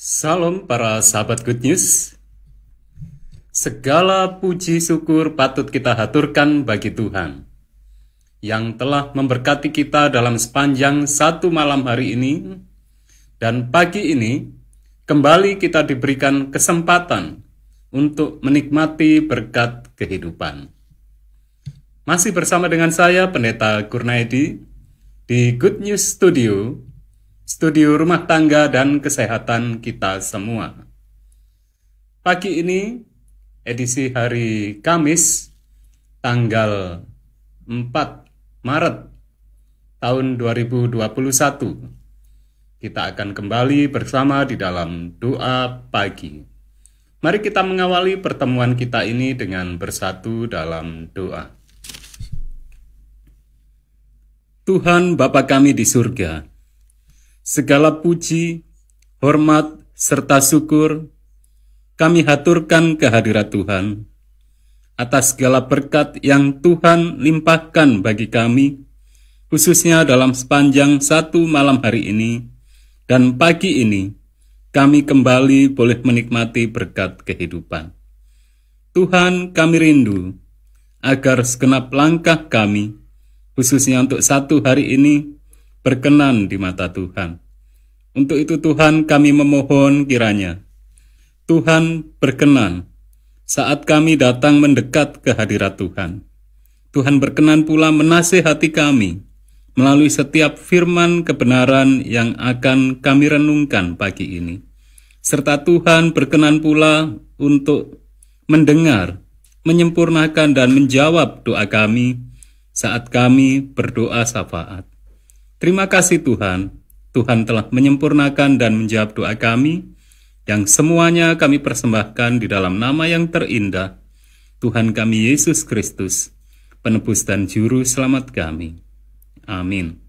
Salam para sahabat Good News. Segala puji syukur patut kita haturkan bagi Tuhan yang telah memberkati kita dalam sepanjang satu malam hari ini dan pagi ini kembali kita diberikan kesempatan untuk menikmati berkat kehidupan. Masih bersama dengan saya Pendeta Kurnaidi di Good News Studio studio rumah tangga dan kesehatan kita semua. Pagi ini, edisi hari Kamis, tanggal 4 Maret tahun 2021, kita akan kembali bersama di dalam doa pagi. Mari kita mengawali pertemuan kita ini dengan bersatu dalam doa. Tuhan Bapa kami di surga, segala puji, hormat, serta syukur kami haturkan kehadirat Tuhan atas segala berkat yang Tuhan limpahkan bagi kami, khususnya dalam sepanjang satu malam hari ini dan pagi ini, kami kembali boleh menikmati berkat kehidupan. Tuhan, kami rindu agar segenap langkah kami, khususnya untuk satu hari ini, berkenan di mata Tuhan. Untuk itu Tuhan kami memohon kiranya Tuhan berkenan saat kami datang mendekat ke hadirat Tuhan. Tuhan berkenan pula menasehati kami melalui setiap firman kebenaran yang akan kami renungkan pagi ini. Serta Tuhan berkenan pula untuk mendengar, menyempurnakan dan menjawab doa kami saat kami berdoa syafaat. Terima kasih Tuhan, Tuhan telah menyempurnakan dan menjawab doa kami, yang semuanya kami persembahkan di dalam nama yang terindah, Tuhan kami Yesus Kristus, penebus dan juru selamat kami. Amin.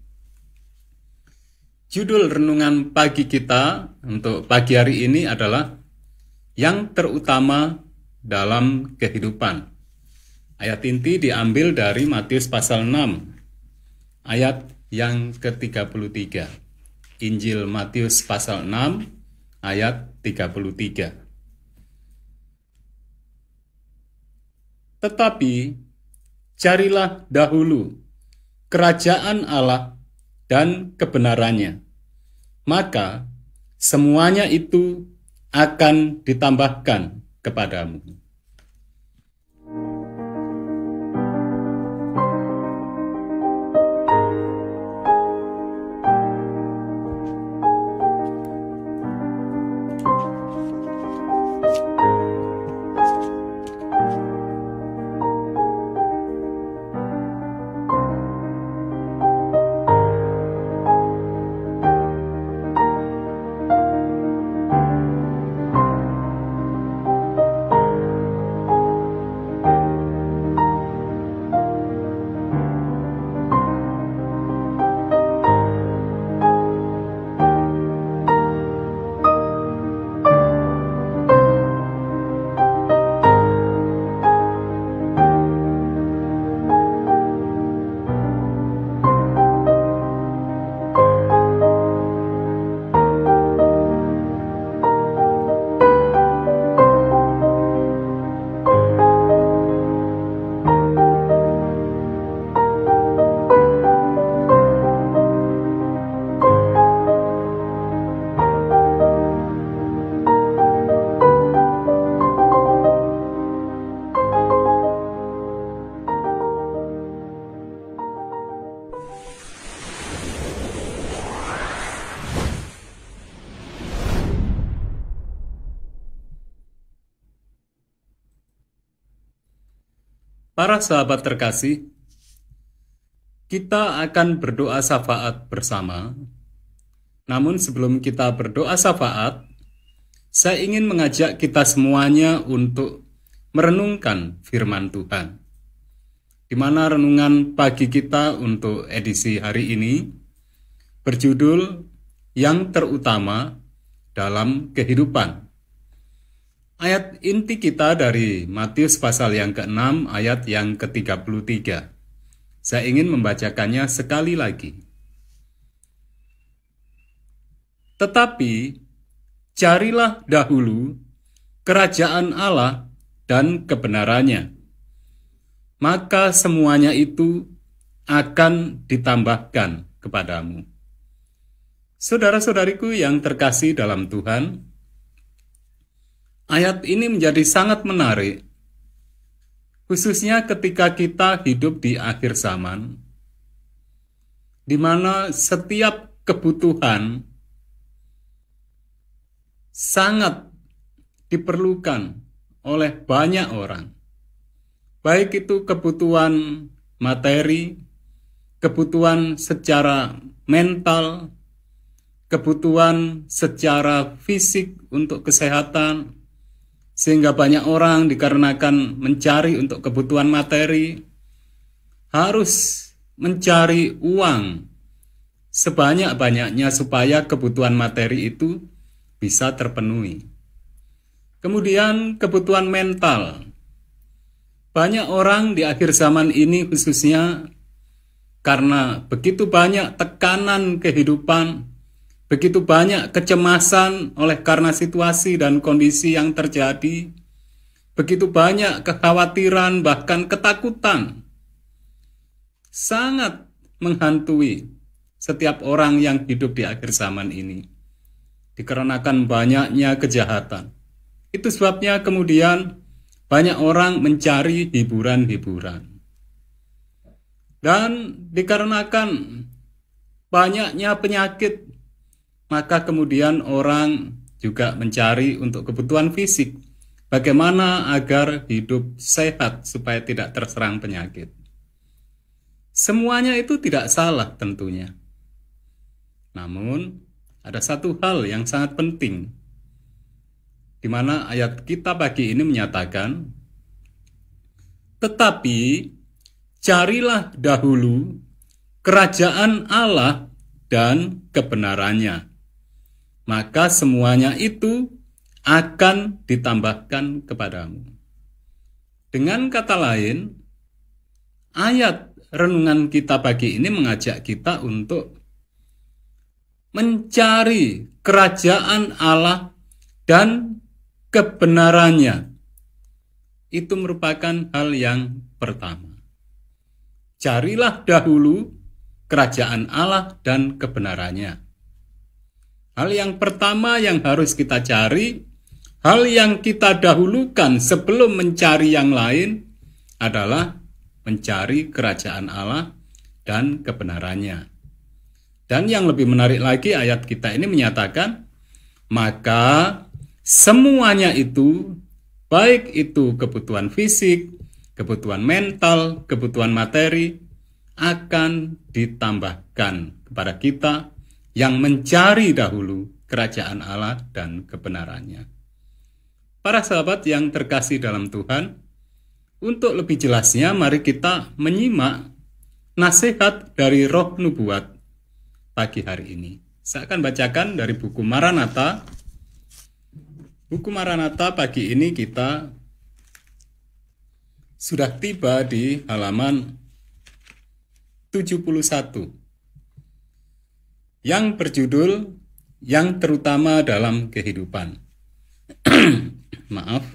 Judul renungan pagi kita untuk pagi hari ini adalah yang terutama dalam kehidupan. Ayat inti diambil dari Matius pasal 6 ayat yang ke-33. Injil Matius pasal 6 ayat 33. Tetapi carilah dahulu kerajaan Allah dan kebenarannya. Maka semuanya itu akan ditambahkan kepadamu. Para sahabat terkasih, kita akan berdoa syafaat bersama. Namun sebelum kita berdoa syafaat, saya ingin mengajak kita semuanya untuk merenungkan firman Tuhan. Di mana renungan pagi kita untuk edisi hari ini berjudul yang terutama dalam kehidupan. Ayat inti kita dari Matius pasal yang ke-6 ayat yang ke-33. Saya ingin membacakannya sekali lagi. Tetapi carilah dahulu kerajaan Allah dan kebenarannya. Maka semuanya itu akan ditambahkan kepadamu. Saudara-saudariku yang terkasih dalam Tuhan, Ayat ini menjadi sangat menarik, khususnya ketika kita hidup di akhir zaman, di mana setiap kebutuhan sangat diperlukan oleh banyak orang, baik itu kebutuhan materi, kebutuhan secara mental, kebutuhan secara fisik untuk kesehatan, sehingga banyak orang dikarenakan mencari untuk kebutuhan materi harus mencari uang sebanyak-banyaknya supaya kebutuhan materi itu bisa terpenuhi. Kemudian kebutuhan mental. Banyak orang di akhir zaman ini khususnya karena begitu banyak tekanan kehidupan Begitu banyak kecemasan oleh karena situasi dan kondisi yang terjadi. Begitu banyak kekhawatiran, bahkan ketakutan. Sangat menghantui setiap orang yang hidup di akhir zaman ini. Dikarenakan banyaknya kejahatan. Itu sebabnya kemudian banyak orang mencari hiburan-hiburan. Dan dikarenakan banyaknya penyakit maka kemudian orang juga mencari untuk kebutuhan fisik. Bagaimana agar hidup sehat supaya tidak terserang penyakit? Semuanya itu tidak salah tentunya. Namun, ada satu hal yang sangat penting, di mana ayat kita pagi ini menyatakan, Tetapi, carilah dahulu kerajaan Allah dan kebenarannya maka semuanya itu akan ditambahkan kepadamu. Dengan kata lain, ayat renungan kita pagi ini mengajak kita untuk mencari kerajaan Allah dan kebenarannya. Itu merupakan hal yang pertama. Carilah dahulu kerajaan Allah dan kebenarannya Hal yang pertama yang harus kita cari, hal yang kita dahulukan sebelum mencari yang lain adalah mencari kerajaan Allah dan kebenarannya. Dan yang lebih menarik lagi ayat kita ini menyatakan, maka semuanya itu, baik itu kebutuhan fisik, kebutuhan mental, kebutuhan materi, akan ditambahkan kepada kita yang mencari dahulu kerajaan Allah dan kebenarannya. Para sahabat yang terkasih dalam Tuhan, untuk lebih jelasnya mari kita menyimak nasihat dari roh nubuat pagi hari ini. Saya akan bacakan dari buku Maranatha. Buku Maranatha pagi ini kita sudah tiba di halaman 71 yang berjudul yang terutama dalam kehidupan. Maaf.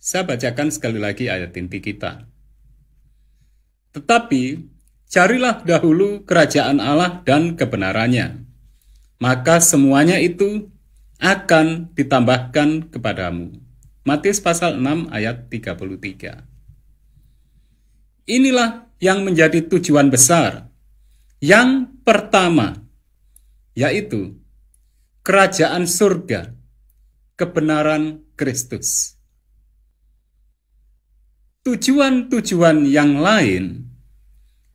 Saya bacakan sekali lagi ayat inti kita. Tetapi carilah dahulu kerajaan Allah dan kebenarannya, maka semuanya itu akan ditambahkan kepadamu. Matius pasal 6 ayat 33. Inilah yang menjadi tujuan besar yang pertama, yaitu kerajaan surga, kebenaran Kristus. Tujuan-tujuan yang lain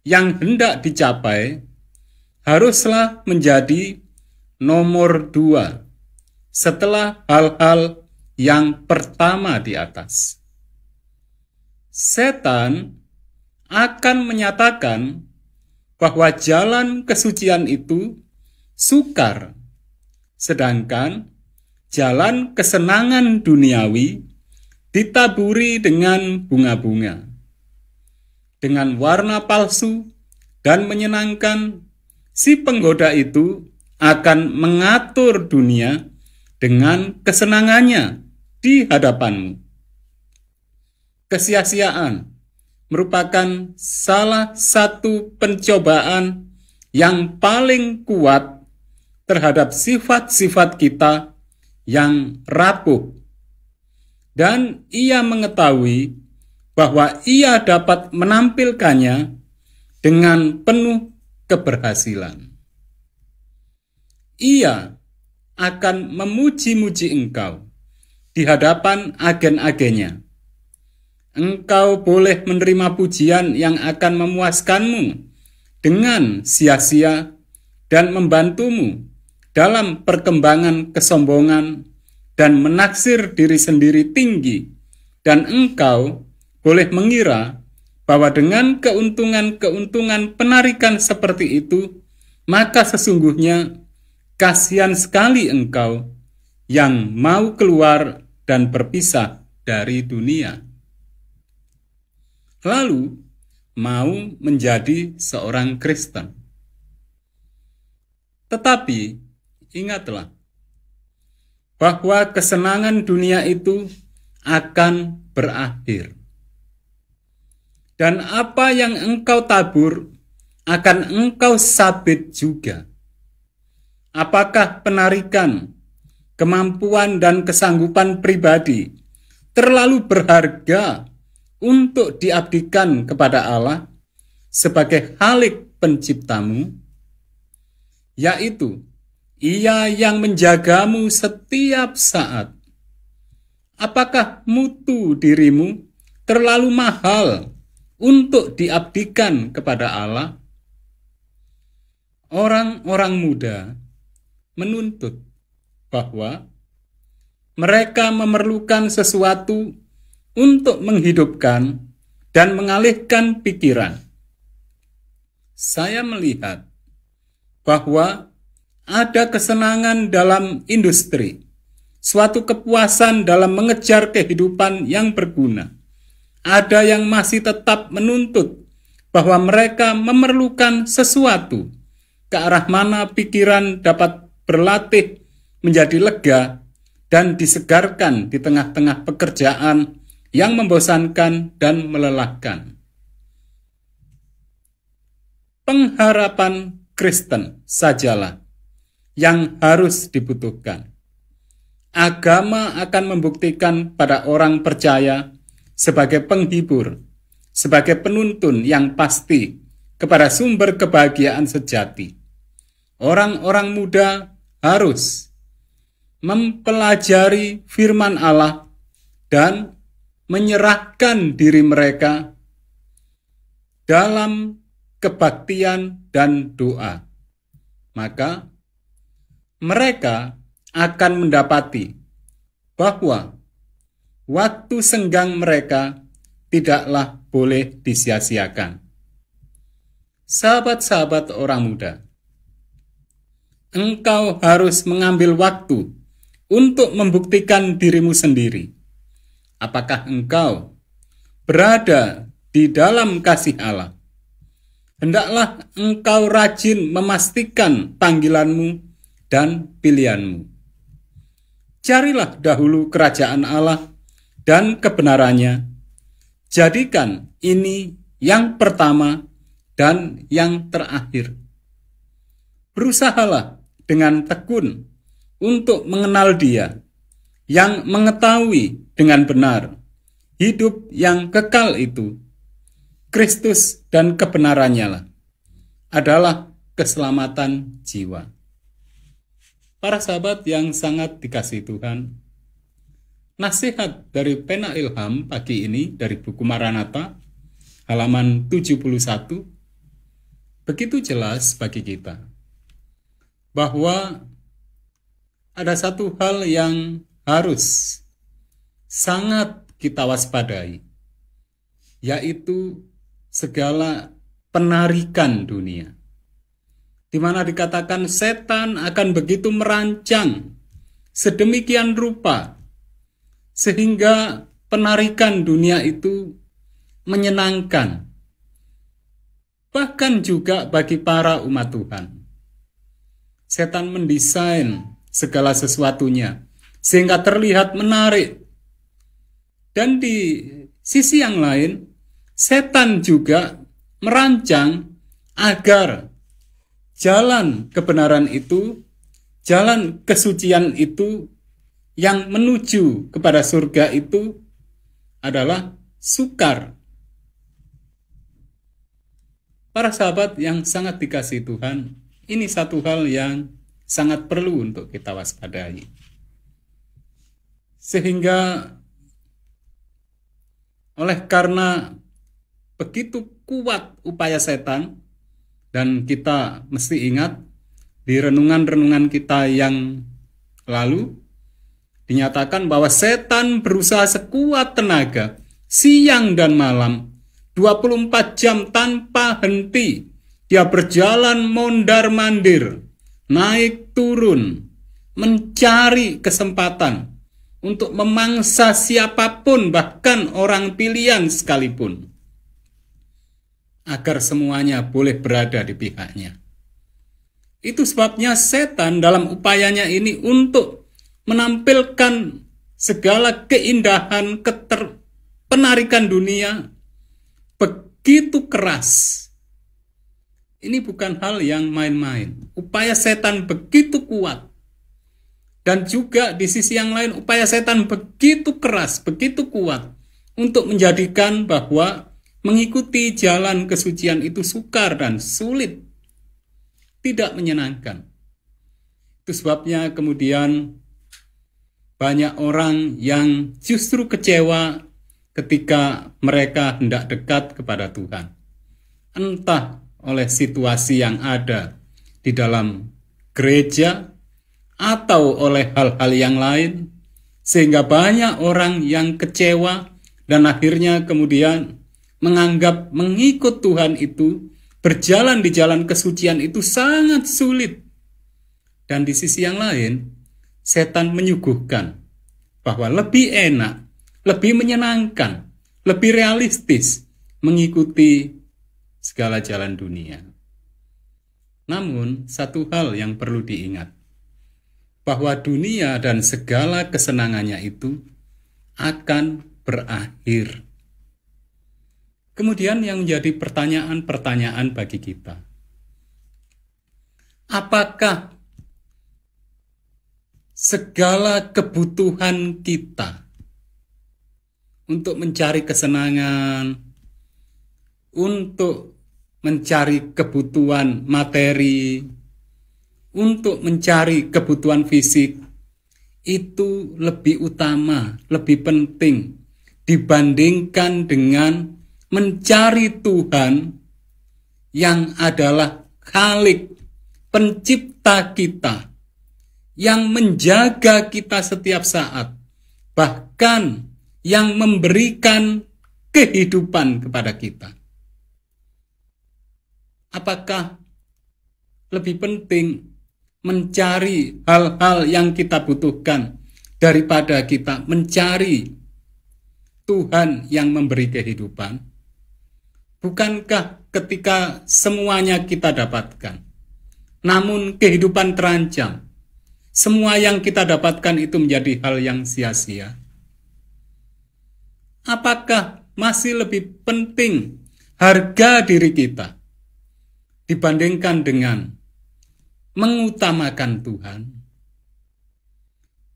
yang hendak dicapai haruslah menjadi nomor dua setelah hal-hal yang pertama di atas. Setan akan menyatakan bahwa jalan kesucian itu sukar, sedangkan jalan kesenangan duniawi ditaburi dengan bunga-bunga, dengan warna palsu dan menyenangkan. Si penggoda itu akan mengatur dunia dengan kesenangannya di hadapanmu. Kesia-siaan merupakan salah satu pencobaan yang paling kuat terhadap sifat-sifat kita yang rapuh. Dan ia mengetahui bahwa ia dapat menampilkannya dengan penuh keberhasilan. Ia akan memuji-muji engkau di hadapan agen-agennya engkau boleh menerima pujian yang akan memuaskanmu dengan sia-sia dan membantumu dalam perkembangan kesombongan dan menaksir diri sendiri tinggi dan engkau boleh mengira bahwa dengan keuntungan-keuntungan penarikan seperti itu maka sesungguhnya kasihan sekali engkau yang mau keluar dan berpisah dari dunia lalu mau menjadi seorang Kristen. Tetapi ingatlah bahwa kesenangan dunia itu akan berakhir. Dan apa yang engkau tabur akan engkau sabit juga. Apakah penarikan, kemampuan, dan kesanggupan pribadi terlalu berharga untuk diabdikan kepada Allah sebagai Halik penciptamu, yaitu ia yang menjagamu setiap saat. Apakah mutu dirimu terlalu mahal untuk diabdikan kepada Allah? Orang-orang muda menuntut bahwa mereka memerlukan sesuatu untuk menghidupkan dan mengalihkan pikiran. Saya melihat bahwa ada kesenangan dalam industri, suatu kepuasan dalam mengejar kehidupan yang berguna. Ada yang masih tetap menuntut bahwa mereka memerlukan sesuatu ke arah mana pikiran dapat berlatih menjadi lega dan disegarkan di tengah-tengah pekerjaan yang membosankan dan melelahkan. Pengharapan Kristen sajalah yang harus dibutuhkan. Agama akan membuktikan pada orang percaya sebagai penghibur, sebagai penuntun yang pasti kepada sumber kebahagiaan sejati. Orang-orang muda harus mempelajari firman Allah dan menyerahkan diri mereka dalam kebaktian dan doa. Maka mereka akan mendapati bahwa waktu senggang mereka tidaklah boleh disia-siakan. Sahabat-sahabat orang muda, engkau harus mengambil waktu untuk membuktikan dirimu sendiri apakah engkau berada di dalam kasih Allah? Hendaklah engkau rajin memastikan panggilanmu dan pilihanmu. Carilah dahulu kerajaan Allah dan kebenarannya. Jadikan ini yang pertama dan yang terakhir. Berusahalah dengan tekun untuk mengenal Dia yang mengetahui dengan benar hidup yang kekal itu, Kristus dan kebenarannya lah, adalah keselamatan jiwa. Para sahabat yang sangat dikasih Tuhan, nasihat dari pena ilham pagi ini dari buku Maranatha, halaman 71, begitu jelas bagi kita bahwa ada satu hal yang harus sangat kita waspadai, yaitu segala penarikan dunia. Di mana dikatakan setan akan begitu merancang sedemikian rupa sehingga penarikan dunia itu menyenangkan bahkan juga bagi para umat Tuhan. Setan mendesain segala sesuatunya sehingga terlihat menarik. Dan di sisi yang lain, setan juga merancang agar jalan kebenaran itu, jalan kesucian itu yang menuju kepada surga itu adalah sukar. Para sahabat yang sangat dikasih Tuhan, ini satu hal yang sangat perlu untuk kita waspadai. Sehingga oleh karena begitu kuat upaya setan dan kita mesti ingat di renungan-renungan kita yang lalu dinyatakan bahwa setan berusaha sekuat tenaga siang dan malam 24 jam tanpa henti dia berjalan mondar-mandir naik turun mencari kesempatan untuk memangsa siapapun, bahkan orang pilihan sekalipun, agar semuanya boleh berada di pihaknya. Itu sebabnya setan dalam upayanya ini untuk menampilkan segala keindahan keterpenarikan dunia begitu keras. Ini bukan hal yang main-main. Upaya setan begitu kuat dan juga di sisi yang lain upaya setan begitu keras, begitu kuat untuk menjadikan bahwa mengikuti jalan kesucian itu sukar dan sulit. Tidak menyenangkan. Itu sebabnya kemudian banyak orang yang justru kecewa ketika mereka hendak dekat kepada Tuhan. Entah oleh situasi yang ada di dalam gereja atau oleh hal-hal yang lain, sehingga banyak orang yang kecewa dan akhirnya kemudian menganggap mengikut Tuhan itu berjalan di jalan kesucian itu sangat sulit. Dan di sisi yang lain, setan menyuguhkan bahwa lebih enak, lebih menyenangkan, lebih realistis mengikuti segala jalan dunia. Namun, satu hal yang perlu diingat: bahwa dunia dan segala kesenangannya itu akan berakhir. Kemudian yang menjadi pertanyaan-pertanyaan bagi kita. Apakah segala kebutuhan kita untuk mencari kesenangan, untuk mencari kebutuhan materi, untuk mencari kebutuhan fisik itu lebih utama, lebih penting dibandingkan dengan mencari Tuhan yang adalah Khalik, pencipta kita, yang menjaga kita setiap saat, bahkan yang memberikan kehidupan kepada kita. Apakah lebih penting mencari hal-hal yang kita butuhkan daripada kita mencari Tuhan yang memberi kehidupan? Bukankah ketika semuanya kita dapatkan, namun kehidupan terancam, semua yang kita dapatkan itu menjadi hal yang sia-sia? Apakah masih lebih penting harga diri kita dibandingkan dengan mengutamakan Tuhan?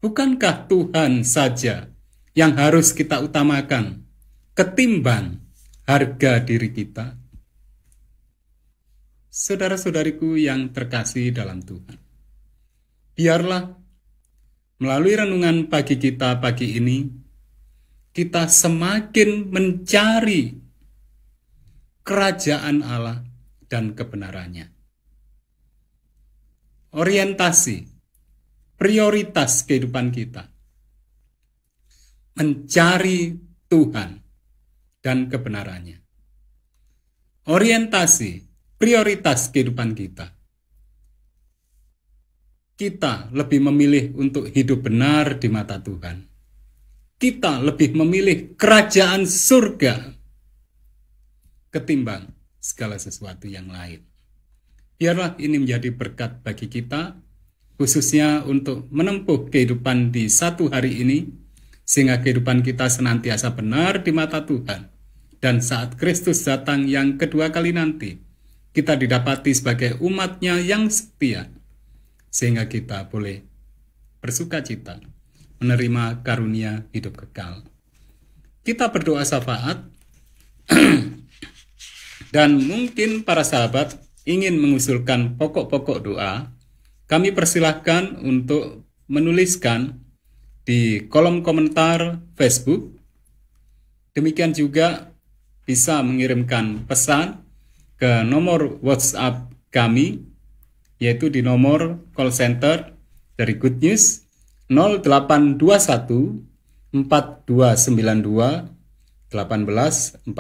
Bukankah Tuhan saja yang harus kita utamakan ketimbang harga diri kita? Saudara-saudariku yang terkasih dalam Tuhan, biarlah melalui renungan pagi kita pagi ini, kita semakin mencari kerajaan Allah dan kebenarannya orientasi, prioritas kehidupan kita. Mencari Tuhan dan kebenarannya. Orientasi, prioritas kehidupan kita. Kita lebih memilih untuk hidup benar di mata Tuhan. Kita lebih memilih kerajaan surga ketimbang segala sesuatu yang lain. Biarlah ini menjadi berkat bagi kita, khususnya untuk menempuh kehidupan di satu hari ini, sehingga kehidupan kita senantiasa benar di mata Tuhan. Dan saat Kristus datang yang kedua kali nanti, kita didapati sebagai umatnya yang setia, sehingga kita boleh bersuka cita menerima karunia hidup kekal. Kita berdoa syafaat, dan mungkin para sahabat ingin mengusulkan pokok-pokok doa, kami persilahkan untuk menuliskan di kolom komentar Facebook. Demikian juga bisa mengirimkan pesan ke nomor WhatsApp kami, yaitu di nomor call center dari Good News 0821 4292 1844.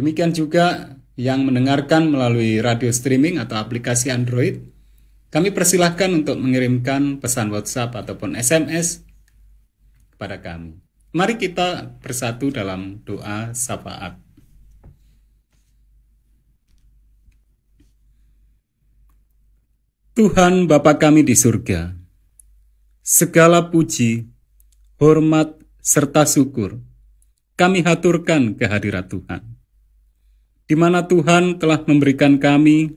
Demikian juga yang mendengarkan melalui radio streaming atau aplikasi Android, kami persilahkan untuk mengirimkan pesan WhatsApp ataupun SMS kepada kami. Mari kita bersatu dalam doa syafaat. Tuhan Bapa kami di surga, segala puji, hormat, serta syukur kami haturkan kehadirat Tuhan di mana Tuhan telah memberikan kami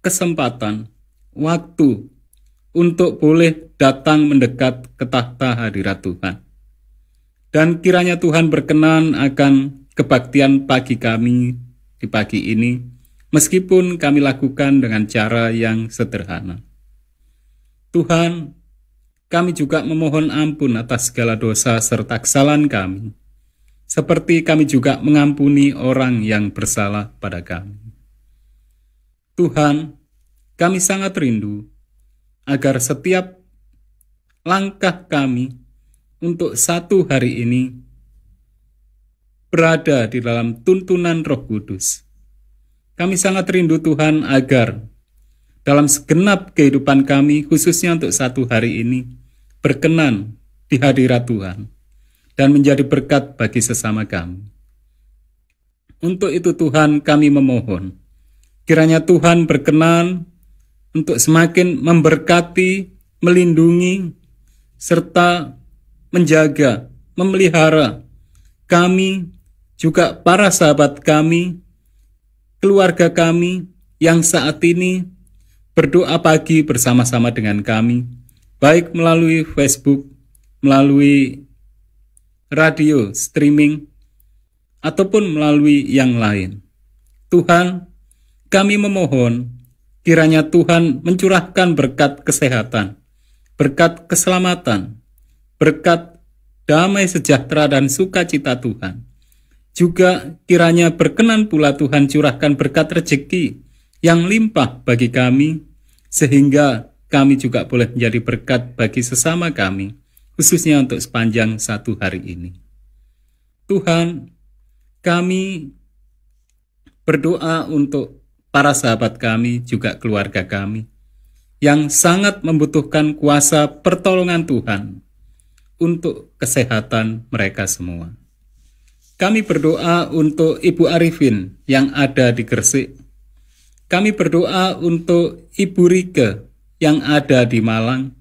kesempatan, waktu untuk boleh datang mendekat ke tahta hadirat Tuhan. Dan kiranya Tuhan berkenan akan kebaktian pagi kami di pagi ini, meskipun kami lakukan dengan cara yang sederhana. Tuhan, kami juga memohon ampun atas segala dosa serta kesalahan kami seperti kami juga mengampuni orang yang bersalah pada kami. Tuhan, kami sangat rindu agar setiap langkah kami untuk satu hari ini berada di dalam tuntunan Roh Kudus. Kami sangat rindu Tuhan agar dalam segenap kehidupan kami, khususnya untuk satu hari ini, berkenan di hadirat Tuhan dan menjadi berkat bagi sesama kami. Untuk itu Tuhan kami memohon, kiranya Tuhan berkenan untuk semakin memberkati, melindungi, serta menjaga, memelihara kami, juga para sahabat kami, keluarga kami yang saat ini berdoa pagi bersama-sama dengan kami, baik melalui Facebook, melalui radio, streaming, ataupun melalui yang lain. Tuhan, kami memohon kiranya Tuhan mencurahkan berkat kesehatan, berkat keselamatan, berkat damai sejahtera dan sukacita Tuhan. Juga kiranya berkenan pula Tuhan curahkan berkat rezeki yang limpah bagi kami, sehingga kami juga boleh menjadi berkat bagi sesama kami khususnya untuk sepanjang satu hari ini. Tuhan, kami berdoa untuk para sahabat kami, juga keluarga kami, yang sangat membutuhkan kuasa pertolongan Tuhan untuk kesehatan mereka semua. Kami berdoa untuk Ibu Arifin yang ada di Gresik. Kami berdoa untuk Ibu Rike yang ada di Malang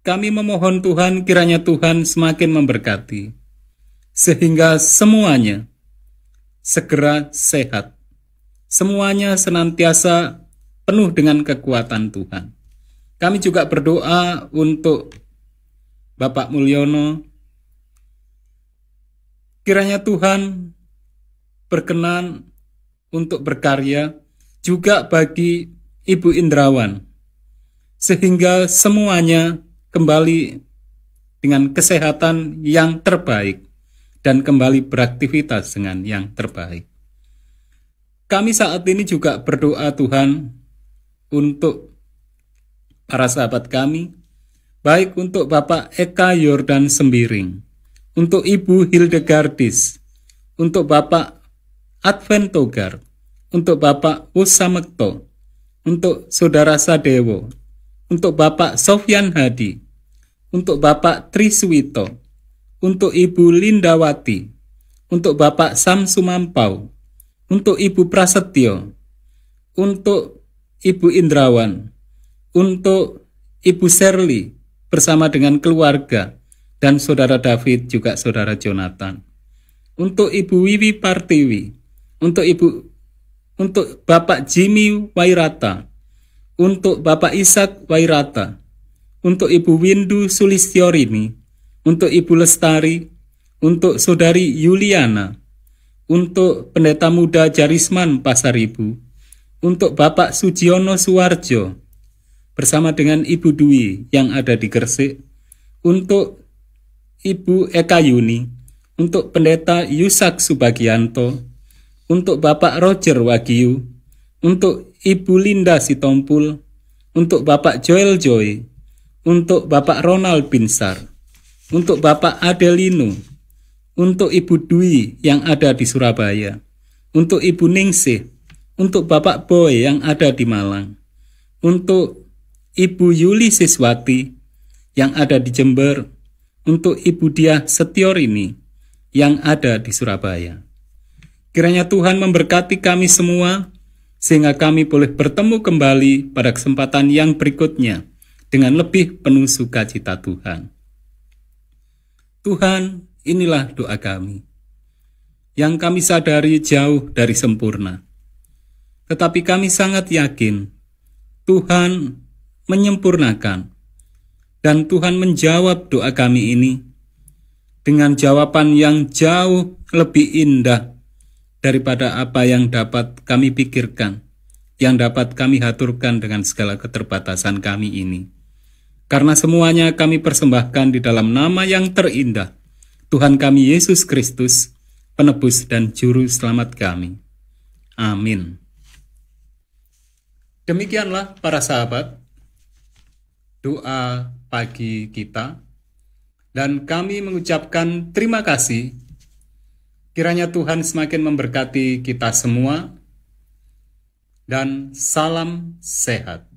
kami memohon Tuhan kiranya Tuhan semakin memberkati, sehingga semuanya segera sehat, semuanya senantiasa penuh dengan kekuatan Tuhan. Kami juga berdoa untuk Bapak Mulyono, kiranya Tuhan berkenan untuk berkarya juga bagi Ibu Indrawan, sehingga semuanya kembali dengan kesehatan yang terbaik dan kembali beraktivitas dengan yang terbaik. Kami saat ini juga berdoa Tuhan untuk para sahabat kami, baik untuk Bapak Eka Yordan Sembiring, untuk Ibu Hildegardis, untuk Bapak Adventogar untuk Bapak Usamekto, untuk Saudara Sadewo, untuk Bapak Sofyan Hadi, untuk Bapak Triswito, untuk Ibu Lindawati, untuk Bapak Sam Sumampau, untuk Ibu Prasetyo, untuk Ibu Indrawan, untuk Ibu Serli bersama dengan keluarga dan saudara David juga saudara Jonathan. Untuk Ibu Wiwi Partiwi, untuk Ibu untuk Bapak Jimmy Wairata, untuk Bapak Ishak Wairata, untuk Ibu Windu Sulistiorini, untuk Ibu Lestari, untuk Saudari Yuliana, untuk Pendeta Muda Jarisman Pasaribu, untuk Bapak Sujiono Suwarjo, bersama dengan Ibu Dwi yang ada di Gresik, untuk Ibu Eka Yuni, untuk Pendeta Yusak Subagianto, untuk Bapak Roger Wagiu, untuk Ibu Linda Sitompul, untuk Bapak Joel Joy, untuk Bapak Ronald Binsar, untuk Bapak Adelino, untuk Ibu Dwi yang ada di Surabaya, untuk Ibu Ningsih, untuk Bapak Boy yang ada di Malang, untuk Ibu Yuli Siswati yang ada di Jember, untuk Ibu Dia Setiorini yang ada di Surabaya. Kiranya Tuhan memberkati kami semua sehingga kami boleh bertemu kembali pada kesempatan yang berikutnya dengan lebih penuh sukacita Tuhan. Tuhan, inilah doa kami. Yang kami sadari jauh dari sempurna. Tetapi kami sangat yakin Tuhan menyempurnakan dan Tuhan menjawab doa kami ini dengan jawaban yang jauh lebih indah daripada apa yang dapat kami pikirkan, yang dapat kami haturkan dengan segala keterbatasan kami ini. Karena semuanya kami persembahkan di dalam nama yang terindah, Tuhan kami Yesus Kristus, penebus dan juru selamat kami. Amin. Demikianlah para sahabat, doa pagi kita, dan kami mengucapkan terima kasih Kiranya Tuhan semakin memberkati kita semua, dan salam sehat.